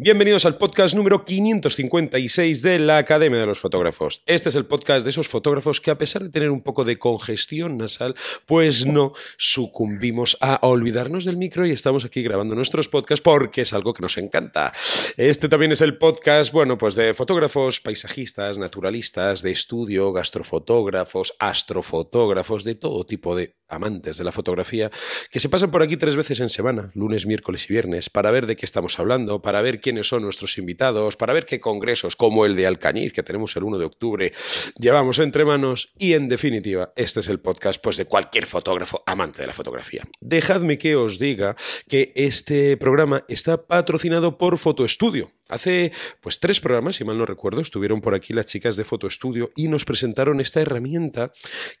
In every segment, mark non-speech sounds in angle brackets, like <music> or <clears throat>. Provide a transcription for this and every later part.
Bienvenidos al podcast número 556 de la Academia de los Fotógrafos. Este es el podcast de esos fotógrafos que a pesar de tener un poco de congestión nasal, pues no sucumbimos a olvidarnos del micro y estamos aquí grabando nuestros podcasts porque es algo que nos encanta. Este también es el podcast, bueno, pues de fotógrafos, paisajistas, naturalistas, de estudio, gastrofotógrafos, astrofotógrafos, de todo tipo de amantes de la fotografía que se pasan por aquí tres veces en semana, lunes, miércoles y viernes, para ver de qué estamos hablando, para ver qué son nuestros invitados, para ver qué congresos como el de Alcañiz, que tenemos el 1 de octubre, llevamos entre manos y en definitiva, este es el podcast pues, de cualquier fotógrafo amante de la fotografía. Dejadme que os diga que este programa está patrocinado por Fotoestudio Hace pues tres programas, si mal no recuerdo, estuvieron por aquí las chicas de Fotoestudio y nos presentaron esta herramienta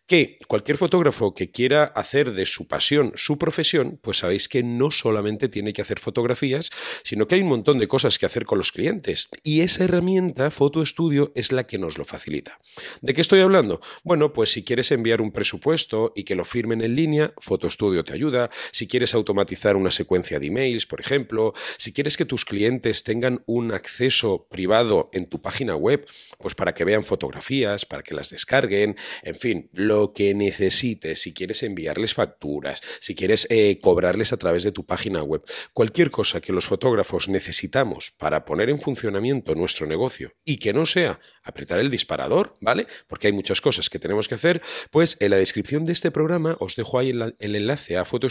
que cualquier fotógrafo que quiera hacer de su pasión su profesión, pues sabéis que no solamente tiene que hacer fotografías, sino que hay un montón de cosas que hacer con los clientes. Y esa herramienta, Fotoestudio, es la que nos lo facilita. ¿De qué estoy hablando? Bueno, pues si quieres enviar un presupuesto y que lo firmen en línea, Fotoestudio te ayuda. Si quieres automatizar una secuencia de emails, por ejemplo, si quieres que tus clientes tengan un un acceso privado en tu página web, pues para que vean fotografías, para que las descarguen, en fin, lo que necesites, si quieres enviarles facturas, si quieres eh, cobrarles a través de tu página web, cualquier cosa que los fotógrafos necesitamos para poner en funcionamiento nuestro negocio y que no sea apretar el disparador, ¿vale? Porque hay muchas cosas que tenemos que hacer, pues en la descripción de este programa os dejo ahí el, enlace a Foto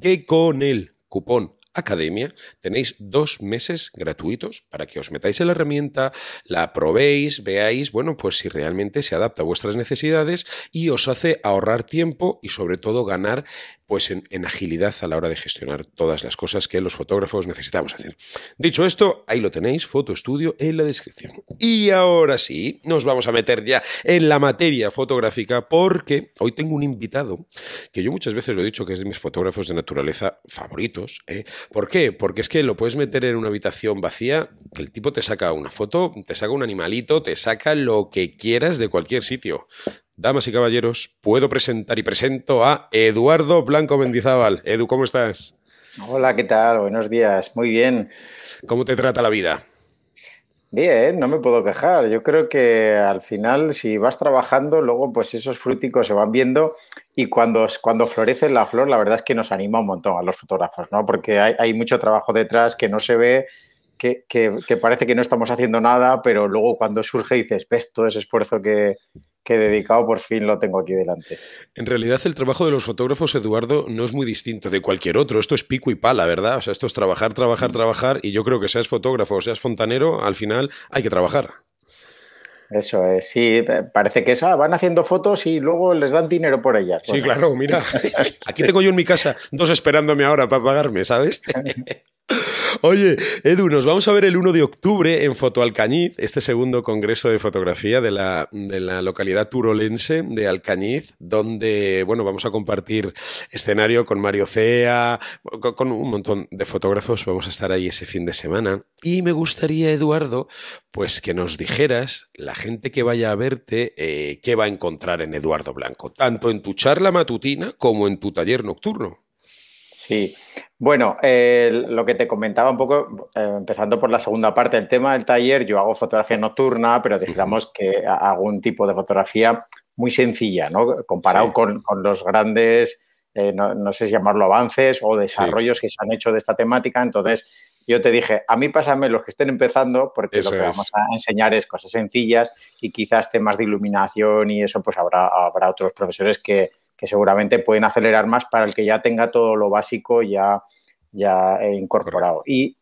que con el cupón Academia, tenéis dos meses gratuitos para que os metáis en la herramienta, la probéis, veáis, bueno, pues si realmente se adapta a vuestras necesidades y os hace ahorrar tiempo y sobre todo ganar pues en, agilidad a la hora de gestionar todas las cosas que los fotógrafos necesitamos hacer. Dicho esto, ahí lo tenéis, Foto Estudio en la descripción. Y ahora sí, nos vamos a meter ya en la materia fotográfica porque hoy tengo un invitado que yo muchas veces lo he dicho que es de mis fotógrafos de naturaleza favoritos. ¿eh? ¿Por qué? Porque es que lo puedes meter en una habitación vacía, el tipo te saca una foto, te saca un animalito, te saca lo que quieras de cualquier sitio. Damas y caballeros, puedo presentar y presento a Eduardo Blanco Mendizábal. Edu, ¿cómo estás? Hola, ¿qué tal? Buenos días, muy bien. ¿Cómo te trata la vida? Bien, no me puedo quejar. Yo creo que al final, si vas trabajando, luego pues esos fruticos se van viendo y cuando, cuando florece la flor, la verdad es que nos anima un montón a los fotógrafos, ¿no? Porque hay, mucho trabajo detrás que no se ve, que, que, parece que no estamos haciendo nada, pero luego cuando surge dices, ves todo ese esfuerzo que, que dedicado por fin lo tengo aquí delante. En realidad el trabajo de los fotógrafos, Eduardo, no es muy distinto de cualquier otro. Esto es pico y pala, ¿verdad? O sea, esto es trabajar, trabajar, mm. trabajar y yo creo que seas fotógrafo o seas fontanero, al final hay que trabajar. Eso es, sí, eh, parece que eso ah, van haciendo fotos y luego les dan dinero por ellas. Sí, claro, mira, <laughs> aquí tengo yo en mi casa dos esperándome ahora para pagarme, ¿sabes? <laughs> Oye, Edu, nos vamos a ver el 1 de octubre en Fotoalcañiz, este segundo congreso de fotografía de la, de la, localidad turolense de Alcañiz, donde, bueno, vamos a compartir escenario con Mario Cea, con, un montón de fotógrafos, vamos a estar ahí ese fin de semana. Y me gustaría, Eduardo, pues que nos dijeras la gente que vaya a verte, eh, ¿qué va a encontrar en Eduardo Blanco? Tanto en tu charla matutina como en tu taller nocturno. Sí, bueno, eh, lo que te comentaba un poco, eh, empezando por la segunda parte del tema del taller, yo hago fotografía nocturna, pero digamos que hago un tipo de fotografía muy sencilla, ¿no? Comparado con, los grandes, no, sé si llamarlo avances o desarrollos que se han hecho de esta temática, entonces yo te dije, a mí pásame los que estén empezando, porque lo que vamos a enseñar es cosas sencillas y quizás temas de iluminación y eso, pues habrá, habrá otros profesores que, seguramente pueden acelerar más para el que ya tenga todo lo básico ya, ya eh, incorporado. Y,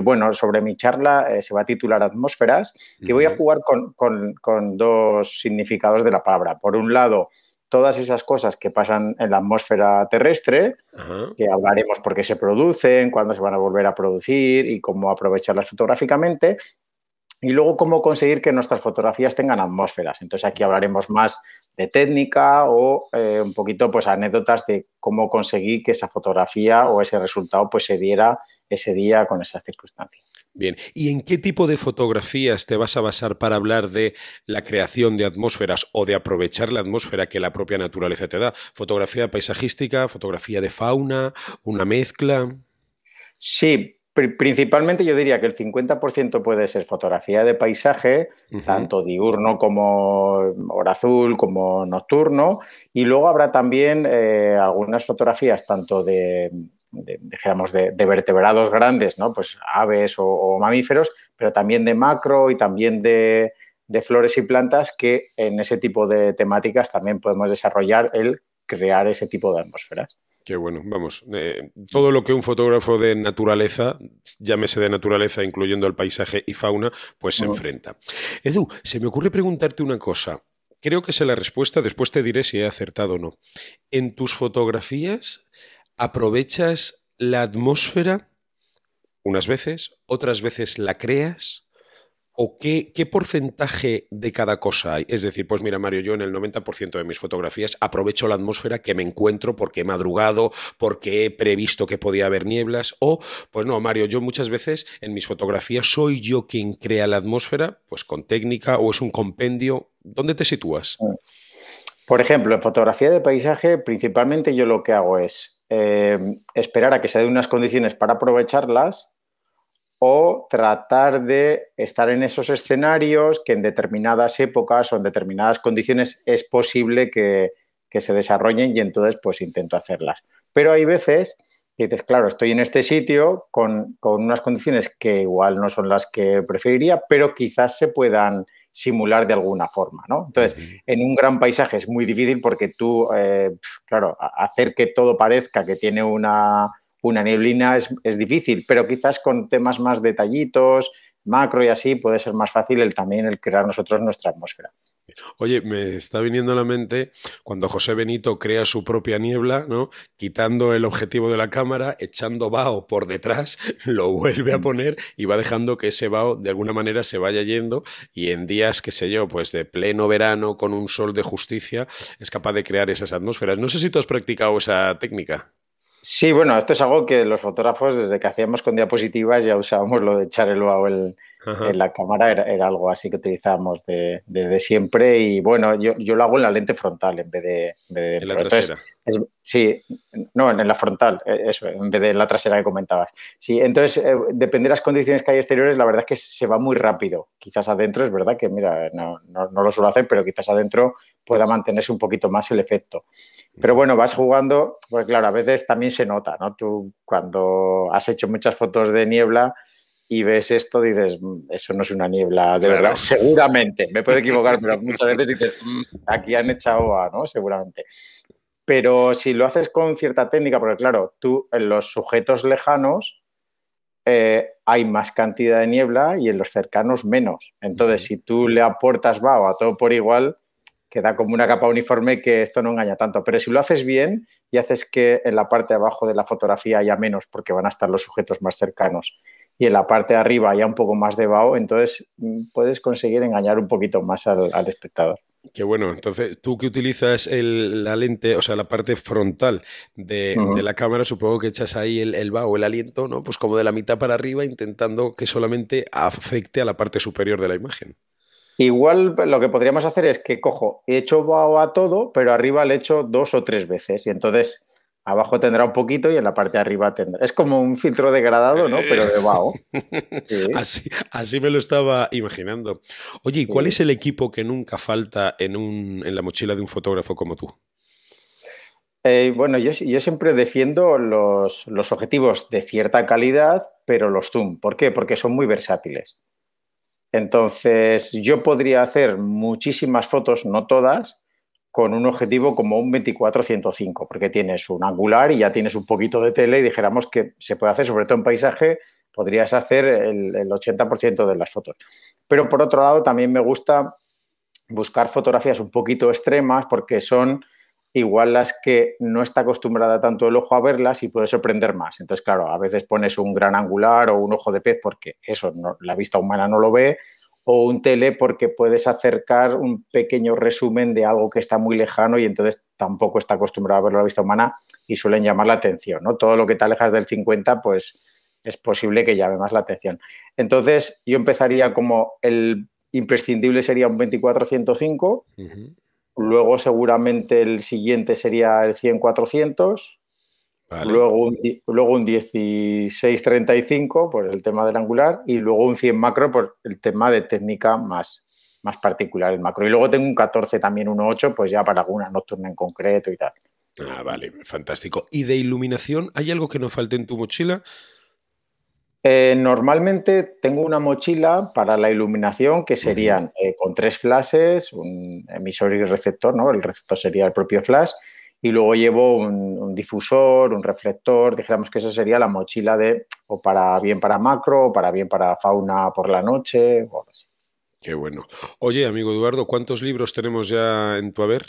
bueno, sobre mi charla eh, se va a titular Atmósferas y voy a jugar con dos significados de la palabra. Por un lado, todas esas cosas que pasan en la atmósfera terrestre, que hablaremos por qué se producen, cuándo se van a volver a producir y cómo aprovecharlas fotográficamente. Y luego cómo conseguir que nuestras fotografías tengan atmósferas. Entonces aquí hablaremos más de técnica o eh, un poquito pues anécdotas de cómo conseguir que esa fotografía o ese resultado pues se diera ese día con esas circunstancias. Bien, ¿y en qué tipo de fotografías te vas a basar para hablar de la creación de atmósferas o de aprovechar la atmósfera que la propia naturaleza te da? ¿Fotografía paisajística, fotografía de fauna, una mezcla? Sí, principalmente yo diría que el 50% puede ser fotografía de paisaje, tanto diurno como hora azul, como nocturno, y luego habrá también eh, algunas fotografías tanto de de de, vertebrados grandes, ¿no? Pues aves o, mamíferos, pero también de macro y también de, flores y plantas que en ese tipo de temáticas también podemos desarrollar el crear ese tipo de atmósferas. Qué bueno, vamos, eh, todo lo que un fotógrafo de naturaleza, llámese de naturaleza, incluyendo el paisaje y fauna, pues se enfrenta. Edu, se me ocurre preguntarte una cosa. Creo que sé la respuesta, después te diré si he acertado o no. ¿En tus fotografías aprovechas la atmósfera unas veces, otras veces la creas. ¿O qué, qué, porcentaje de cada cosa hay? Es decir, pues mira, Mario, yo en el 90% de mis fotografías aprovecho la atmósfera que me encuentro porque he madrugado, porque he previsto que podía haber nieblas, o pues no, Mario, yo muchas veces en mis fotografías soy yo quien crea la atmósfera, pues con técnica o es un compendio. ¿Dónde te sitúas? Por ejemplo, en fotografía de paisaje, principalmente yo lo que hago es eh, esperar a que se den unas condiciones para aprovecharlas o tratar de estar en esos escenarios que en determinadas épocas o en determinadas condiciones es posible que, que se desarrollen y entonces pues intento hacerlas. Pero hay veces y dices, claro, estoy en este sitio con, unas condiciones que igual no son las que preferiría, pero quizás se puedan simular de alguna forma, ¿no? Entonces, en un gran paisaje es muy difícil porque tú, eh, claro, hacer que todo parezca que tiene una, neblina es, es, difícil, pero quizás con temas más detallitos, macro y así, puede ser más fácil el también el crear nosotros nuestra atmósfera. Oye, me está viniendo a la mente cuando José Benito crea su propia niebla, ¿no? Quitando el objetivo de la cámara, echando vaho por detrás, <laughs> lo vuelve a mm. poner y va dejando que ese vaho de alguna manera se vaya yendo y en días, qué sé yo, pues de pleno verano con un sol de justicia, es capaz de crear esas atmósferas. No sé si tú has practicado esa técnica. Sí, bueno, esto es algo que los fotógrafos desde que hacíamos con diapositivas ya usábamos lo de echar el vaho el en la cámara era, era, algo así que utilizábamos desde siempre y bueno, yo, yo, lo hago en la lente frontal en vez de... En, de la trasera. sí, no, en, la frontal, e, eso, en vez de en la trasera que comentabas. Sí, entonces, eh, depende de las condiciones que hay exteriores, la verdad es que se va muy rápido. Quizás adentro es verdad que, mira, no, no, no lo suelo hacer, pero quizás adentro pueda mantenerse un poquito más el efecto. Pero bueno, vas jugando, porque claro, a veces también se nota, ¿no? Tú cuando has hecho muchas fotos de niebla y ves esto, dices, mm, eso no es una niebla, de verdad, seguramente, me puedo equivocar, <laughs> pero muchas veces dices, mm, aquí han echado a, ¿no? Seguramente. Pero si lo haces con cierta técnica, porque claro, tú en los sujetos lejanos eh, hay más cantidad de niebla y en los cercanos menos. Entonces, si tú le aportas va a todo por igual, queda como una capa uniforme que esto no engaña tanto. Pero si lo haces bien y haces que en la parte de abajo de la fotografía haya menos porque van a estar los sujetos más cercanos y en la parte de arriba ya un poco más de vaho, entonces mm, puedes conseguir engañar un poquito más al, espectador. Qué bueno, entonces tú que utilizas la lente, o sea, la parte frontal de, la cámara, supongo que echas ahí el, el vaho, el aliento, ¿no? Pues como de la mitad para arriba, intentando que solamente afecte a la parte superior de la imagen. Igual pues, lo que podríamos hacer es que cojo, he hecho vaho a todo, pero arriba le echo dos o tres veces. Y entonces Abajo tendrá un poquito y en la parte de arriba tendrá. Es como un filtro degradado, ¿no? Pero de eh. bajo. <laughs> Así, me lo estaba imaginando. Oye, ¿y cuál es el equipo que nunca falta en, la mochila de un fotógrafo como tú? Eh, bueno, yo, siempre defiendo los, los, objetivos de cierta calidad, pero los zoom. ¿Por qué? Porque son muy versátiles. Entonces, yo podría hacer muchísimas fotos, no todas, con un objetivo como un 24-105, porque tienes un angular y ya tienes un poquito de tele y dijéramos que se puede hacer, sobre todo en paisaje, podrías hacer el, 80% de las fotos. Pero por otro lado, también me gusta buscar fotografías un poquito extremas porque son igual las que no está acostumbrada tanto el ojo a verlas y puede sorprender más. Entonces, claro, a veces pones un gran angular o un ojo de pez porque eso la vista humana no lo ve o un tele porque puedes acercar un pequeño resumen de algo que está muy lejano y entonces tampoco está acostumbrado a verlo a la vista humana y suelen llamar la atención, ¿no? Todo lo que te alejas del 50, pues es posible que llame más la atención. Entonces, yo empezaría como el imprescindible sería un 2405, luego seguramente el siguiente sería el 100-400, Luego, un, luego un 1635 por el tema del angular y luego un 100 macro por el tema de técnica más, particular, el macro. Y luego tengo un 14 también, un 8, pues ya para alguna nocturna en concreto y tal. Ah, vale, fantástico. ¿Y de iluminación? ¿Hay algo que no falte en tu mochila? Eh, normalmente tengo una mochila para la iluminación que serían eh, con tres flashes, un emisor y receptor, ¿no? El receptor sería el propio flash y luego llevo un, difusor, un reflector, dijéramos que esa sería la mochila de o para bien para macro o para bien para fauna por la noche Qué bueno. Oye, amigo Eduardo, ¿cuántos libros tenemos ya en tu haber?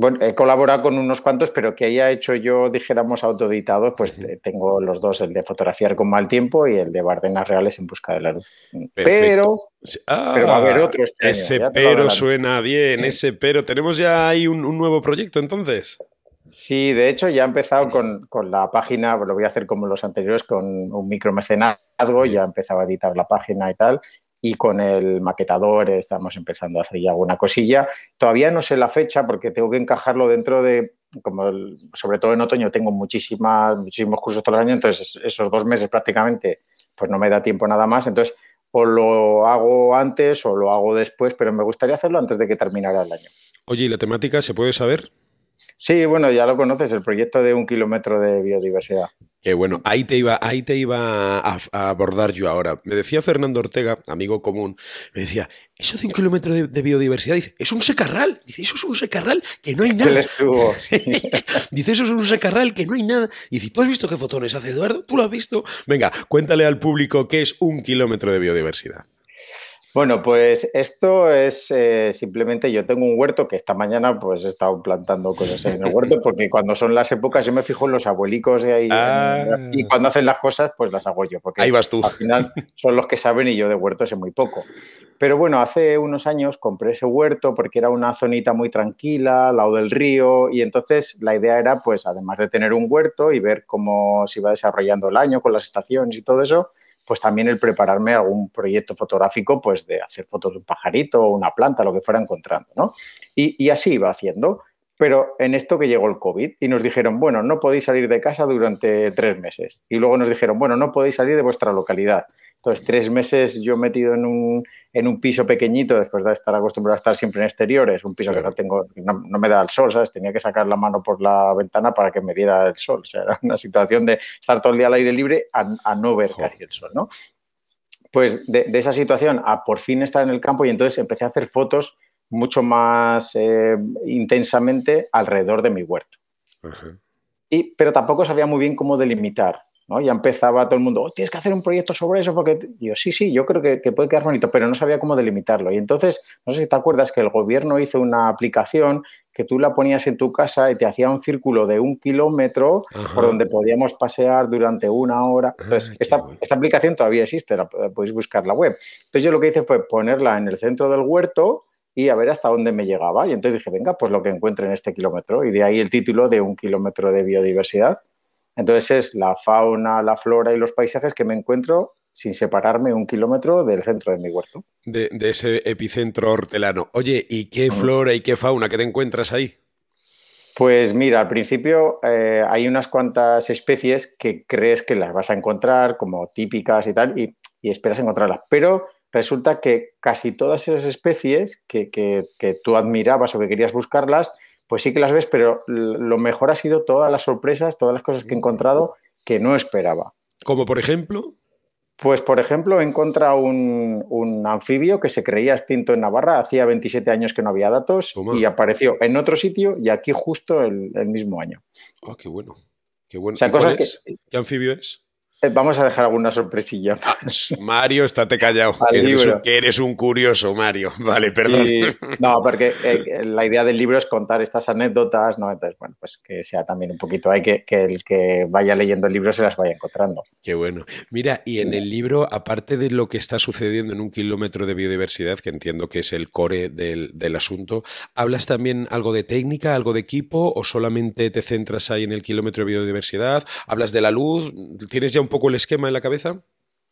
Bueno, he colaborado con unos cuantos, pero que haya hecho yo, dijéramos, autoeditado, pues tengo los dos, el de fotografiar con mal tiempo y el de Bardenas Reales en busca de la luz. Pero, ah, pero va a haber otros. Este ese pero suena bien, ese pero. ¿Tenemos ya ahí un, nuevo proyecto entonces? Sí, de hecho ya he empezado con, la página, lo voy a hacer como los anteriores, con un micromecenazgo, ya ya empezado a editar la página y tal, y con el maquetador estamos empezando a hacer ya alguna cosilla. Todavía no sé la fecha porque tengo que encajarlo dentro de, como sobre todo en otoño tengo muchísimas, muchísimos cursos todo el año, entonces esos dos meses prácticamente pues no me da tiempo nada más, entonces o lo hago antes o lo hago después, pero me gustaría hacerlo antes de que terminara el año. Oye, ¿y la temática se puede saber? Sí, bueno, ya lo conoces, el proyecto de un kilómetro de biodiversidad. Que bueno, ahí te iba, a, abordar yo ahora. Me decía Fernando Ortega, amigo común, me decía, eso de un kilómetro de, biodiversidad, dice, es un secarral. Dice, eso es un secarral que no hay nada. <laughs> dice, eso es un secarral que no hay nada. Y dice, ¿tú has visto qué fotones hace Eduardo? ¿Tú lo has visto? Venga, cuéntale al público qué es un kilómetro de biodiversidad. Bueno, pues esto es eh, simplemente yo tengo un huerto que esta mañana pues he estado plantando cosas en el huerto porque cuando son las épocas yo me fijo en los abuelicos de ahí ah. y cuando hacen las cosas pues las hago yo porque ahí vas tú. al final son los que saben y yo de huerto sé muy poco. Pero bueno, hace unos años compré ese huerto porque era una zonita muy tranquila, al lado del río y entonces la idea era pues además de tener un huerto y ver cómo se iba desarrollando el año con las estaciones y todo eso, pues también el prepararme algún proyecto fotográfico, pues de hacer fotos de un pajarito, o una planta, lo que fuera encontrando, ¿no? y así iba haciendo. Pero en esto que llegó el COVID y nos dijeron, bueno, no podéis salir de casa durante tres meses. Y luego nos dijeron, bueno, no podéis salir de vuestra localidad. Entonces, tres meses yo metido en un, piso pequeñito, después de estar acostumbrado a estar siempre en exteriores, un piso que no tengo, no, me da el sol, ¿sabes? Tenía que sacar la mano por la ventana para que me diera el sol. O sea, era una situación de estar todo el día al aire libre a, no ver casi el sol, ¿no? Pues de esa situación a por fin estar en el campo y entonces empecé a hacer fotos mucho más eh, intensamente alrededor de mi huerto. Y, pero tampoco sabía muy bien cómo delimitar. ¿no? Ya empezaba todo el mundo, oh, tienes que hacer un proyecto sobre eso, porque yo sí, sí, yo creo que, puede quedar bonito, pero no sabía cómo delimitarlo. Y entonces, no sé si te acuerdas que el gobierno hizo una aplicación que tú la ponías en tu casa y te hacía un círculo de un kilómetro por donde podíamos pasear durante una hora. Ah, entonces, esta, esta, aplicación todavía existe, la, eh, podéis buscar la web. Entonces, yo lo que hice fue ponerla en el centro del huerto a ver hasta dónde me llegaba. Y entonces dije, venga, pues lo que encuentre en este kilómetro. Y de ahí el título de un kilómetro de biodiversidad. Entonces es la fauna, la flora y los paisajes que me encuentro sin separarme un kilómetro del centro de mi huerto. De, ese epicentro hortelano. Oye, ¿y qué flora y qué fauna que te encuentras ahí? Pues mira, al principio eh, hay unas cuantas especies que crees que las vas a encontrar como típicas y tal, y esperas encontrarlas. Pero resulta que casi todas esas especies que, tú admirabas o que querías buscarlas, pues sí que las ves, pero lo mejor ha sido todas las sorpresas, todas las cosas que he encontrado que no esperaba. Como por ejemplo. Pues por ejemplo, he encontrado un, anfibio que se creía extinto en Navarra, hacía 27 años que no había datos y apareció en otro sitio y aquí justo el, mismo año. Ah, qué bueno. Qué bueno. ¿Qué anfibio es? Eh, vamos a dejar alguna sorpresilla. Ah, Mario, estate callado. Que eres, un, curioso, Mario. <laughs> Vale, perdón. no, porque eh, la idea del libro es contar estas anécdotas, ¿no? Entonces, bueno, pues que sea también un poquito hay que, que el que vaya leyendo el libro se las vaya encontrando. Qué bueno. Mira, y en el libro, aparte de lo que está sucediendo en un kilómetro de biodiversidad, que entiendo que es el core del, del asunto, ¿hablas también algo de técnica, algo de equipo, o solamente te centras ahí en el kilómetro de biodiversidad? ¿Hablas de la luz? ¿Tienes ya un poco el esquema en la cabeza?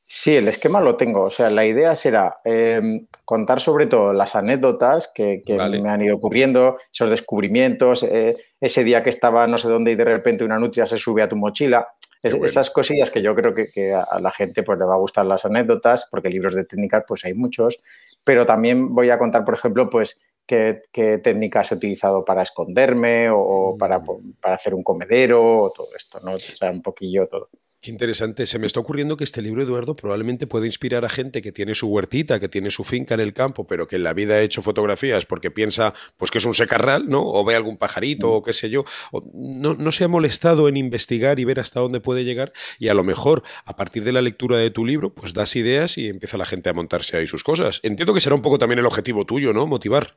Sí, el esquema lo tengo. O sea, la idea será eh, contar sobre todo las anécdotas que, me han ido ocurriendo, esos descubrimientos, eh, ese día que estaba no sé dónde y de repente una nutria se sube a tu mochila. Esas cosillas que yo creo que, a la gente pues, le va a gustar las anécdotas, porque libros de técnicas pues hay muchos, pero también voy a contar, por ejemplo, pues qué, técnicas he utilizado para esconderme o, mm. para, para, hacer un comedero o todo esto, ¿no? O sea, un poquillo todo. Qué interesante. Se me está ocurriendo que este libro, Eduardo, probablemente puede inspirar a gente que tiene su huertita, que tiene su finca en el campo, pero que en la vida ha hecho fotografías porque piensa pues que es un secarral, ¿no? O ve algún pajarito, mm. o qué sé yo. no, no, se ha molestado en investigar y ver hasta dónde puede llegar. Y a lo mejor, a partir de la lectura de tu libro, pues das ideas y empieza la gente a montarse ahí sus cosas. Entiendo que será un poco también el objetivo tuyo, ¿no? Motivar.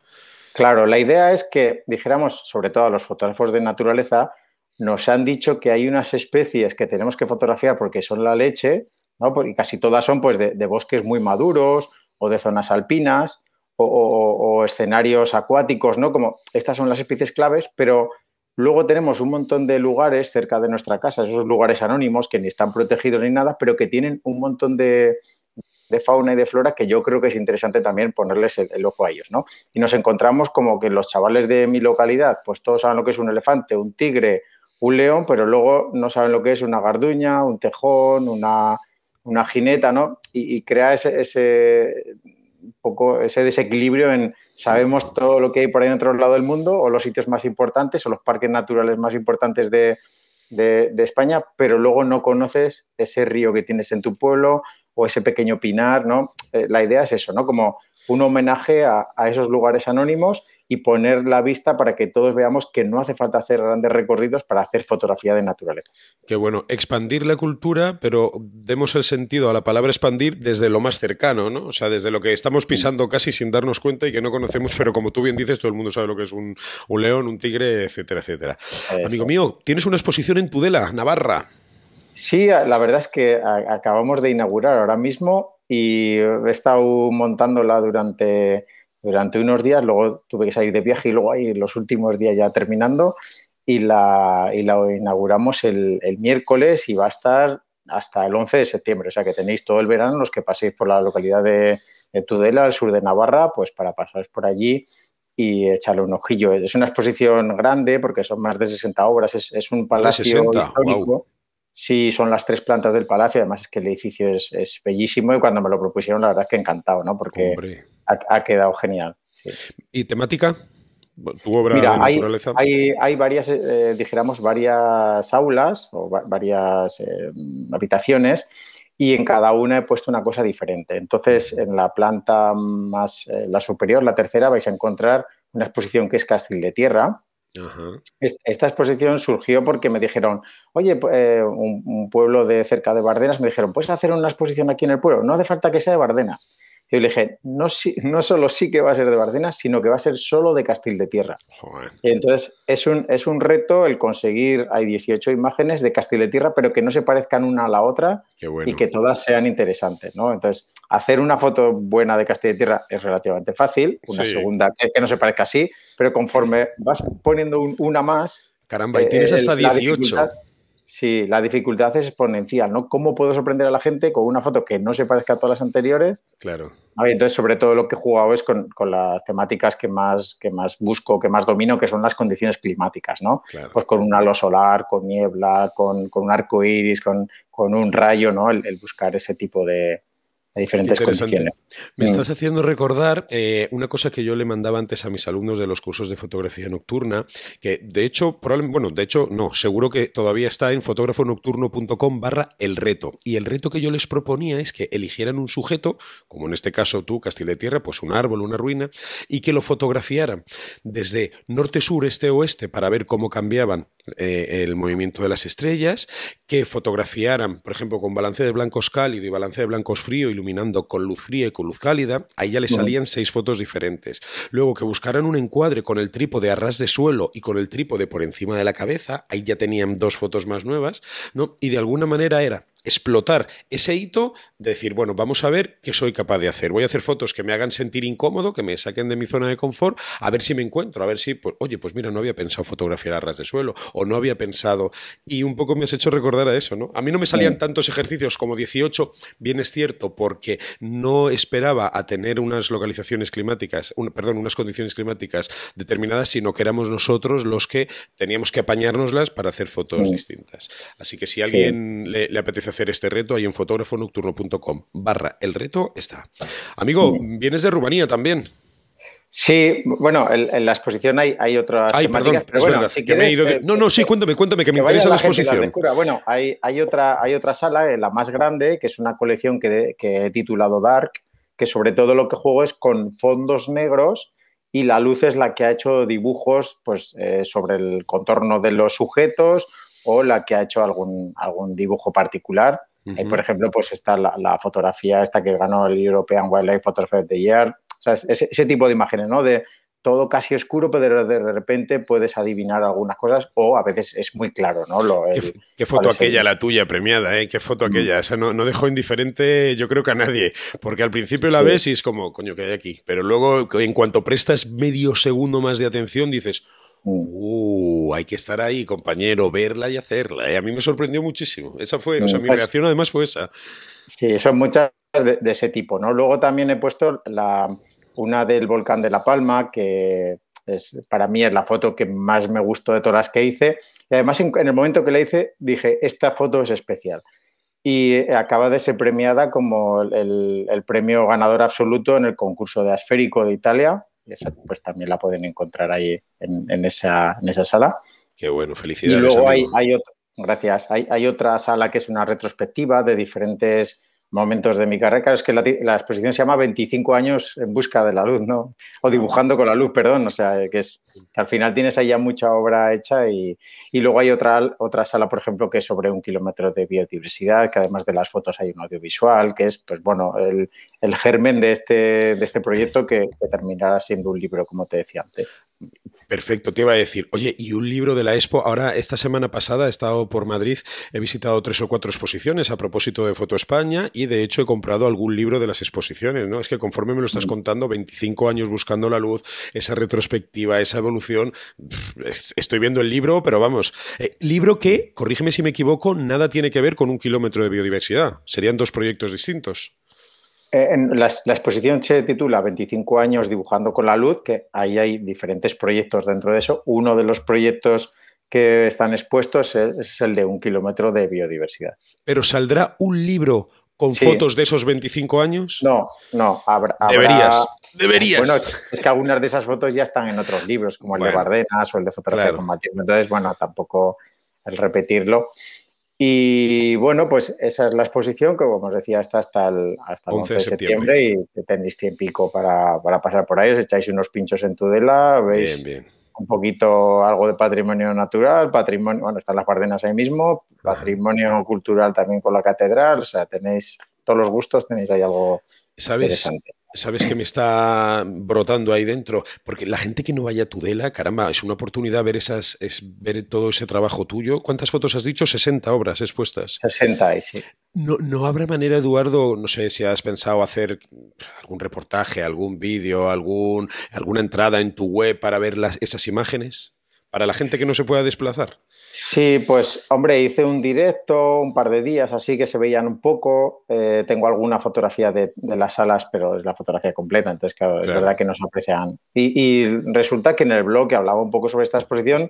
Claro, la idea es que dijéramos, sobre todo a los fotógrafos de naturaleza, nos han dicho que hay unas especies que tenemos que fotografiar porque son la leche, ¿no? y casi todas son pues, de, bosques muy maduros o de zonas alpinas o, escenarios acuáticos, ¿no? Como estas son las especies claves, pero luego tenemos un montón de lugares cerca de nuestra casa, esos lugares anónimos que ni están protegidos ni nada, pero que tienen un montón de, fauna y de flora que yo creo que es interesante también ponerles el, ojo a ellos, Y nos encontramos como que los chavales de mi localidad, pues todos saben lo que es un elefante, un tigre, un león, pero luego no saben lo que es una garduña, un tejón, una, una jineta, ¿no? Y, crea ese, poco, ese desequilibrio en sabemos todo lo que hay por ahí en otro lado del mundo, o los sitios más importantes, o los parques naturales más importantes de, España, pero luego no conoces ese río que tienes en tu pueblo o ese pequeño pinar, ¿no? Eh, la idea es eso, ¿no? Como un homenaje a, a esos lugares anónimos y poner la vista para que todos veamos que no hace falta hacer grandes recorridos para hacer fotografía de naturaleza. Qué bueno, expandir la cultura, pero demos el sentido a la palabra expandir desde lo más cercano, ¿no? O sea, desde lo que estamos pisando casi sin darnos cuenta y que no conocemos, pero como tú bien dices, todo el mundo sabe lo que es un, león, un tigre, etcétera, etcétera. Amigo mío, tienes una exposición en Tudela, Navarra. Sí, la verdad es que acabamos de inaugurar ahora mismo y he estado montándola durante durante unos días, luego tuve que salir de viaje y luego ahí los últimos días ya terminando y la, y la inauguramos el, miércoles y va a estar hasta el 11 de septiembre, o sea que tenéis todo el verano los que paséis por la localidad de, Tudela, al sur de Navarra, pues para pasaros por allí y echarle un ojillo. Es una exposición grande porque son más de 60 obras, es, un palacio histórico. Sí, son las tres plantas del palacio. Además, es que el edificio es, bellísimo y cuando me lo propusieron, la verdad es que encantado, ¿no? Porque ha, quedado genial. ¿Y temática? ¿Tu obra Hay, varias, eh, varias aulas o varias eh, habitaciones y en cada una he puesto una cosa diferente. Entonces, en la planta más, eh, la superior, la tercera, vais a encontrar una exposición que es Castil de Tierra, esta exposición surgió porque me dijeron, oye, eh, un, pueblo de cerca de Bardenas, me dijeron, ¿puedes hacer una exposición aquí en el pueblo? No hace falta que sea de Bardena. Yo le dije, no, no solo sí que va a ser de Bardenas, sino que va a ser solo de Castil de Tierra. entonces es un, es un reto el conseguir, hay 18 imágenes de Castil de Tierra, pero que no se parezcan una a la otra y que todas sean interesantes. ¿no? Entonces, hacer una foto buena de Castil de Tierra es relativamente fácil, una segunda que, no se parezca así, pero conforme vas poniendo una más... Caramba, y tienes eh, hasta 18. Sí, la dificultad es exponencial, ¿no? ¿Cómo puedo sorprender a la gente con una foto que no se parezca a todas las anteriores? Claro. entonces, sobre todo lo que he jugado es con, las temáticas que más, que más busco, que más domino, que son las condiciones climáticas, ¿no? Pues con un halo solar, con niebla, con, un arco iris, con, con un rayo, ¿no? el buscar ese tipo de, a diferentes condiciones. Me mm. estás haciendo recordar eh, una cosa que yo le mandaba antes a mis alumnos de los cursos de fotografía nocturna, que de hecho, probablemente, bueno, de hecho, no, seguro que todavía está en fotógrafonocturno.com barra el reto. Y el reto que yo les proponía es que eligieran un sujeto, como en este caso tú, Castilla de Tierra, pues un árbol, una ruina, y que lo fotografiaran desde norte, sur, este, oeste, para ver cómo cambiaban eh, el movimiento de las estrellas, que fotografiaran, por ejemplo, con balance de blancos cálido y balance de blancos frío y iluminando con luz fría y con luz cálida, ahí ya le salían seis fotos diferentes. Luego que buscaran un encuadre con el trípode a ras de suelo y con el trípode por encima de la cabeza, ahí ya tenían dos fotos más nuevas, ¿no? Y de alguna manera era explotar ese hito de decir, bueno, vamos a ver qué soy capaz de hacer. Voy a hacer fotos que me hagan sentir incómodo, que me saquen de mi zona de confort, a ver si me encuentro, a ver si, pues, oye, pues mira, no había pensado fotografiar a ras de suelo, o no había pensado. Y un poco me has hecho recordar a eso, ¿no? A mí no me salían tantos ejercicios como 18, bien es cierto, porque no esperaba a tener unas localizaciones climáticas, perdón, unas condiciones climáticas determinadas, sino que éramos nosotros los que teníamos que apañárnoslas para hacer fotos distintas. Así que si a alguien le apetece hacer este reto ahí en nocturnocom barra el reto está. Amigo, vienes de Rumanía también. Sí, bueno, en, la exposición hay, hay otras pero he eh, No, no, sí, eh, cuéntame, cuéntame, que me interesa la, exposición. bueno, hay, otra, hay otra sala, eh, la más grande, que es una colección que, he titulado Dark, que sobre todo lo que juego es con fondos negros y la luz es la que ha hecho dibujos pues, sobre el contorno de los sujetos o la que ha hecho algún, algún dibujo particular. por ejemplo, pues está la, fotografía esta que ganó el European Wildlife Photography of the Year. O sea, ese, tipo de imágenes, ¿no? De todo casi oscuro, pero de repente puedes adivinar algunas cosas o a veces es muy claro, ¿no? Lo, ¿Qué, foto aquella, la tuya premiada, ¿eh? ¿Qué foto aquella? no, no, dejó indiferente, yo creo que a nadie, porque al principio la ves y es como, coño, ¿qué hay aquí? Pero luego, en cuanto prestas medio segundo más de atención, dices, Mm. Uh, hay que estar ahí, compañero, verla y hacerla. ¿eh? A mí me sorprendió muchísimo. Esa fue, o mm, sea, mi pues reacción además fue esa. Sí, son muchas de, ese tipo, ¿no? Luego también he puesto la, una del volcán de La Palma, que es, para mí es la foto que más me gustó de todas las que hice. Y además, en, el momento que la hice, dije, esta foto es especial. Y eh, acaba de ser premiada como el, el premio ganador absoluto en el concurso de Asférico de Italia, esa pues también la pueden encontrar ahí en, esa, en esa, sala. Qué bueno, felicidades. Y luego hay, hay, otra, gracias, hay, hay, otra sala que es una retrospectiva de diferentes momentos de mi carrera. es que la, exposición se llama 25 años en busca de la luz, ¿no? O dibujando con la luz, perdón. O sea, que, es, que al final tienes ahí ya mucha obra hecha y, y, luego hay otra, otra sala, por ejemplo, que es sobre un kilómetro de biodiversidad, que además de las fotos hay un audiovisual, que es, pues bueno, el, el germen de este, de este proyecto que, terminará siendo un libro, como te decía antes. Perfecto, te iba a decir, oye, y un libro de la Expo, ahora esta semana pasada he estado por Madrid, he visitado tres o cuatro exposiciones a propósito de Foto España y de hecho he comprado algún libro de las exposiciones, ¿no? Es que conforme me lo estás mm. contando, 25 años buscando la luz, esa retrospectiva, esa evolución, estoy viendo el libro, pero vamos, eh, libro que, corrígeme si me equivoco, nada tiene que ver con un kilómetro de biodiversidad, serían dos proyectos distintos. Eh, la, exposición se titula 25 años dibujando con la luz, que ahí hay diferentes proyectos dentro de eso. Uno de los proyectos que están expuestos es, el de un kilómetro de biodiversidad. Pero saldrá un libro con fotos de esos 25 años? No, no, Deberías. Deberías. Bueno, es que algunas de esas fotos ya están en otros libros, como el de Bardenas o el de fotografía con Matías. Entonces, bueno, tampoco el repetirlo. Y bueno, pues esa es la exposición que, como os decía, está hasta el, hasta el 11 de septiembre, y tenéis tiempo para, para pasar por ahí. Os echáis unos pinchos en Tudela, veis un poquito algo de patrimonio natural, patrimonio, bueno, están las Bardenas ahí mismo, patrimonio cultural también con la catedral, o sea, tenéis todos los gustos, tenéis ahí algo interesante. ¿Sabes que me está brotando ahí dentro? Porque la gente que no vaya a Tudela, caramba, es una oportunidad ver esas, es ver todo ese trabajo tuyo. ¿Cuántas fotos has dicho? 60 obras expuestas. 60, sí. No, habrá manera, Eduardo, no sé si has pensado hacer algún reportaje, algún vídeo, algún, alguna entrada en tu web para ver esas imágenes para la gente que no se pueda desplazar. Sí, pues hombre, hice un directo, un par de días así que se veían un poco. Eh, tengo alguna fotografía de, las salas, pero es la fotografía completa, entonces claro, es verdad que no se aprecian. Y, resulta que en el blog que hablaba un poco sobre esta exposición,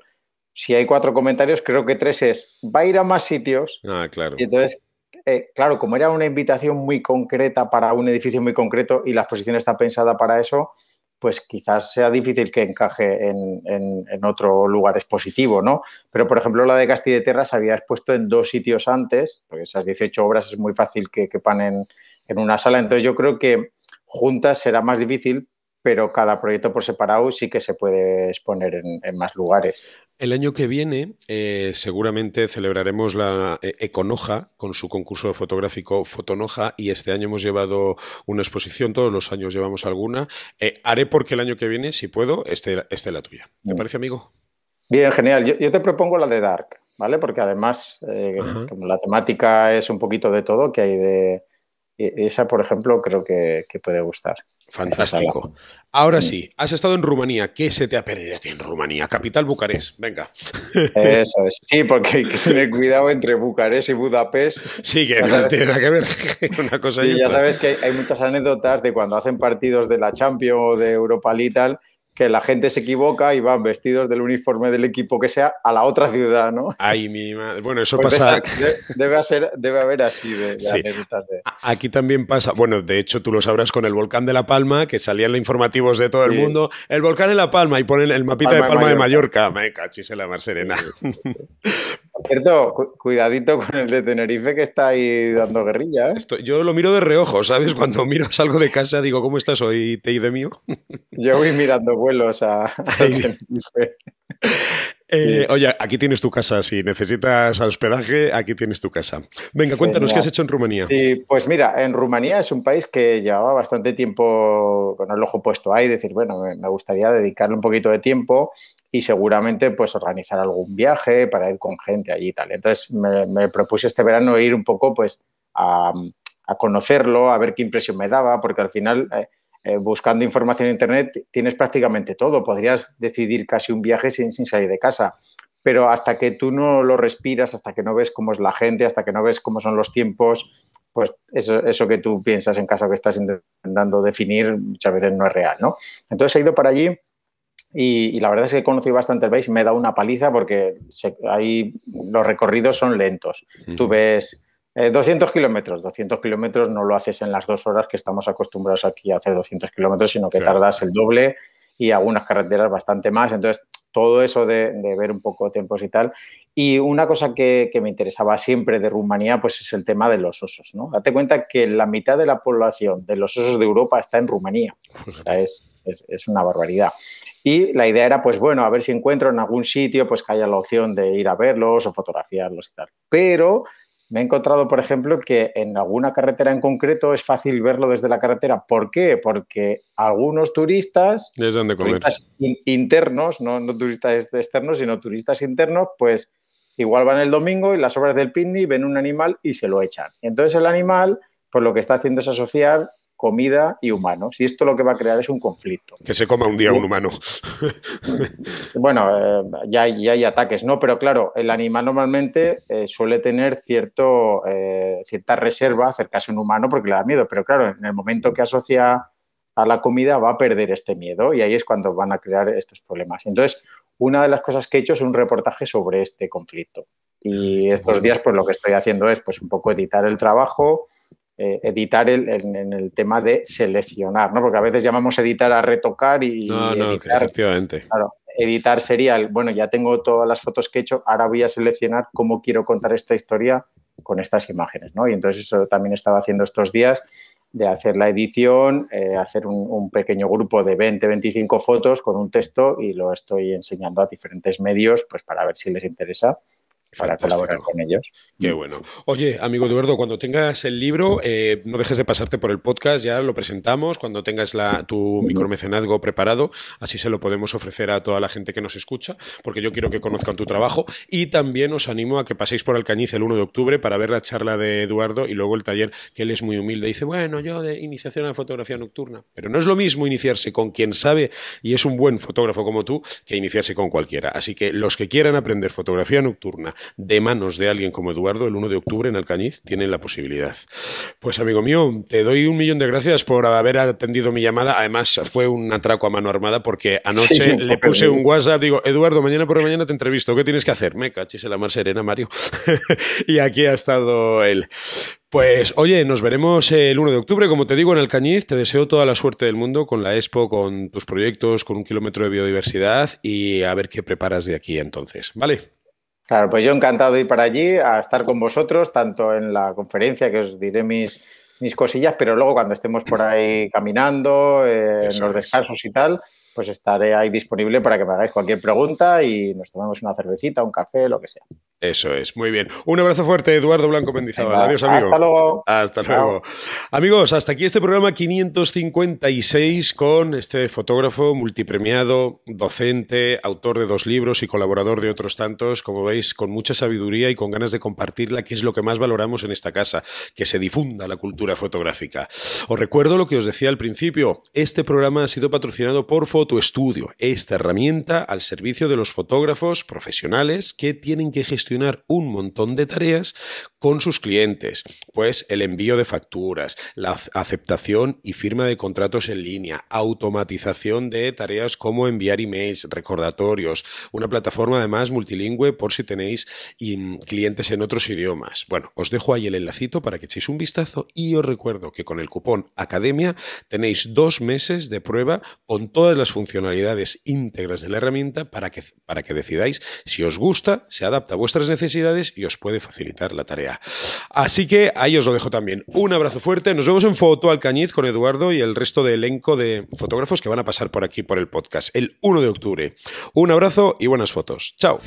si hay cuatro comentarios, creo que tres es, va a ir a más sitios. Ah, claro. Y entonces, eh, claro, como era una invitación muy concreta para un edificio muy concreto y la exposición está pensada para eso, pues quizás sea difícil que encaje en, otro lugar expositivo, ¿no? Pero, por ejemplo, la de Castilla y Terra se había expuesto en dos sitios antes, porque esas 18 obras es muy fácil que quepan en, una sala. Entonces, yo creo que juntas será más difícil, pero cada proyecto por separado sí que se puede exponer en, en más lugares. El año que viene eh, seguramente celebraremos la eh, Econoja con su concurso fotográfico Fotonoja y este año hemos llevado una exposición, todos los años llevamos alguna. Eh, haré porque el año que viene, si puedo, este, la tuya. ¿Te parece, amigo? Bien, genial. Yo, te propongo la de Dark, ¿vale? Porque además, como la temática es un poquito de todo, que hay de... E, esa, por ejemplo, creo que puede gustar. Fantástico. Ahora mm. sí, has estado en Rumanía. ¿Qué se te ha perdido en Rumanía? Capital Bucarest, venga. Eso es. Sí, porque hay que tener cuidado entre Bucarest y Budapest. Sí, que tiene nada que ver <laughs> <laughs> una cosa y, y ya sabes que hay, hay, muchas anécdotas de cuando hacen partidos de la Champions o de Europa League y tal, que la gente se equivoca y van vestidos del uniforme del equipo que sea a la otra ciudad, ¿no? Ay, mi madre. Bueno, eso pues pasa. Debe, haber así de, Aquí también pasa. Bueno, de hecho, tú lo sabrás con el volcán de La Palma, que salían los informativos de todo el mundo. El volcán de La Palma y ponen el mapita de Palma de Mallorca. Me cachis en la mar serena. <laughs> cierto, cuidadito con el de Tenerife que está ahí dando guerrilla. ¿eh? Esto, yo lo miro de reojo, ¿sabes? Cuando miro, salgo de casa, digo, ¿cómo estás hoy, Teide de mío? <laughs> Yo voy mirando vuelos a, <laughs> Tenerife. Eh, oye, aquí tienes tu casa. Si necesitas hospedaje, aquí tienes tu casa. Venga, cuéntanos qué has hecho en Rumanía. Sí, pues mira, en Rumanía es un país que llevaba bastante tiempo con el ojo puesto ahí, decir, bueno, me gustaría dedicarle un poquito de tiempo y seguramente pues organizar algún viaje para ir con gente allí y tal. Entonces me, me propuse este verano ir un poco pues a, conocerlo, a ver qué impresión me daba, porque al final eh, eh, buscando información en internet tienes prácticamente todo, podrías decidir casi un viaje sin, sin salir de casa. Pero hasta que tú no lo respiras, hasta que no ves cómo es la gente, hasta que no ves cómo son los tiempos, pues eso, eso que tú piensas en casa que estás intentando definir muchas veces no es real, ¿no? Entonces he ido para allí y, la verdad es que he conocido bastante el país y me da una paliza porque ahí los recorridos son lentos. Tú ves 200 eh, kilómetros, 200 kilómetros no lo haces en las dos horas que estamos acostumbrados aquí a hacer 200 kilómetros, sino que tardas el doble y algunas carreteras bastante más. Entonces, todo eso de, ver un poco tiempos y tal. Y una cosa que, me interesaba siempre de Rumanía, pues es el tema de los osos, ¿no? Date cuenta que la mitad de la población de los osos de Europa está en Rumanía. es, es una barbaridad. Y la idea era, pues bueno, a ver si encuentro en algún sitio pues que haya la opción de ir a verlos o fotografiarlos y tal. Pero me he encontrado, por ejemplo, que en alguna carretera en concreto es fácil verlo desde la carretera. ¿Por qué? Porque algunos turistas, internos, no, turistas externos, sino turistas internos, pues igual van el domingo y las obras del Pindi ven un animal y se lo echan. Entonces el animal, pues lo que está haciendo es asociar comida y humanos. Y esto lo que va a crear es un conflicto. Que se coma un día un humano. <laughs> bueno, eh, ya, hay ataques, ¿no? Pero claro, el animal normalmente eh, suele tener cierto, eh, cierta reserva acercarse a un humano porque le da miedo. Pero claro, en el momento que asocia a la comida va a perder este miedo y ahí es cuando van a crear estos problemas. Entonces, una de las cosas que he hecho es un reportaje sobre este conflicto. Y estos días, pues lo que estoy haciendo es pues un poco editar el trabajo eh, editar el, en, el tema de seleccionar, ¿no? Porque a veces llamamos editar a retocar y. No, no, editar, efectivamente. Claro, editar sería, bueno, ya tengo todas las fotos que he hecho, ahora voy a seleccionar cómo quiero contar esta historia con estas imágenes, ¿no? Y entonces eso también estaba haciendo estos días de hacer la edición, eh, hacer un, pequeño grupo de 20, 25 fotos con un texto y lo estoy enseñando a diferentes medios pues para ver si les interesa para colaborar con ellos. Qué mm. bueno. Oye, amigo Eduardo, cuando tengas el libro, eh, no dejes de pasarte por el podcast, ya lo presentamos, cuando tengas tu micromecenazgo preparado, así se lo podemos ofrecer a toda la gente que nos escucha, porque yo quiero que conozcan tu trabajo y también os animo a que paséis por Alcañiz el 1 de octubre para ver la charla de Eduardo y luego el taller, que él es muy humilde, dice, bueno, yo de iniciación a fotografía nocturna, pero no es lo mismo iniciarse con quien sabe y es un buen fotógrafo como tú que iniciarse con cualquiera. Así que los que quieran aprender fotografía nocturna, de manos de alguien como Eduardo el 1 de octubre en Alcañiz, tienen la posibilidad. Pues amigo mío, te doy un millón de gracias por haber atendido mi llamada. Además, fue un atraco a mano armada porque anoche le puse un WhatsApp, digo, Eduardo, mañana por la mañana te entrevisto, ¿qué tienes que hacer? Me cachis la mar serena, Mario. <laughs> y aquí ha estado él. Pues oye, nos veremos el 1 de octubre, como te digo, en Alcañiz. Te deseo toda la suerte del mundo con la Expo, con tus proyectos, con un kilómetro de biodiversidad y a ver qué preparas de aquí entonces. ¿Vale? Claro, pues yo encantado de ir para allí a estar con vosotros, tanto en la conferencia, que os diré mis, cosillas, pero luego cuando estemos por ahí <clears throat> caminando, eh, en los descansos y tal, pues estaré ahí disponible para que me hagáis cualquier pregunta y nos tomemos una cervecita, un café, lo que sea. Eso es, muy bien. Un abrazo fuerte, Eduardo Blanco Mendizábal. Adiós, amigo. Hasta luego. Hasta luego. Amigos, hasta aquí este programa 556 con este fotógrafo multipremiado, docente, autor de dos libros y colaborador de otros tantos. Como veis, con mucha sabiduría y con ganas de compartirla, que es lo que más valoramos en esta casa, que se difunda la cultura fotográfica. Os recuerdo lo que os decía al principio. Este programa ha sido patrocinado por estudio esta herramienta al servicio de los fotógrafos profesionales que tienen que gestionar un montón de tareas con sus clientes, pues el envío de facturas, la aceptación y firma de contratos en línea, automatización de tareas como enviar emails, recordatorios, una plataforma además multilingüe por si tenéis mm, clientes en otros idiomas. Bueno, os dejo ahí el enlacito para que echéis un vistazo y os recuerdo que con el cupón Academia tenéis dos meses de prueba con todas las funcionalidades íntegras de la herramienta para que, para que decidáis si os gusta, se adapta a vuestra necesidades y os puede facilitar la tarea. Así que ahí os lo dejo también. Un abrazo fuerte. Nos vemos en Foto Alcañiz con Eduardo y el resto del elenco de fotógrafos que van a pasar por aquí por el podcast el 1 de octubre. Un abrazo y buenas fotos. Chao.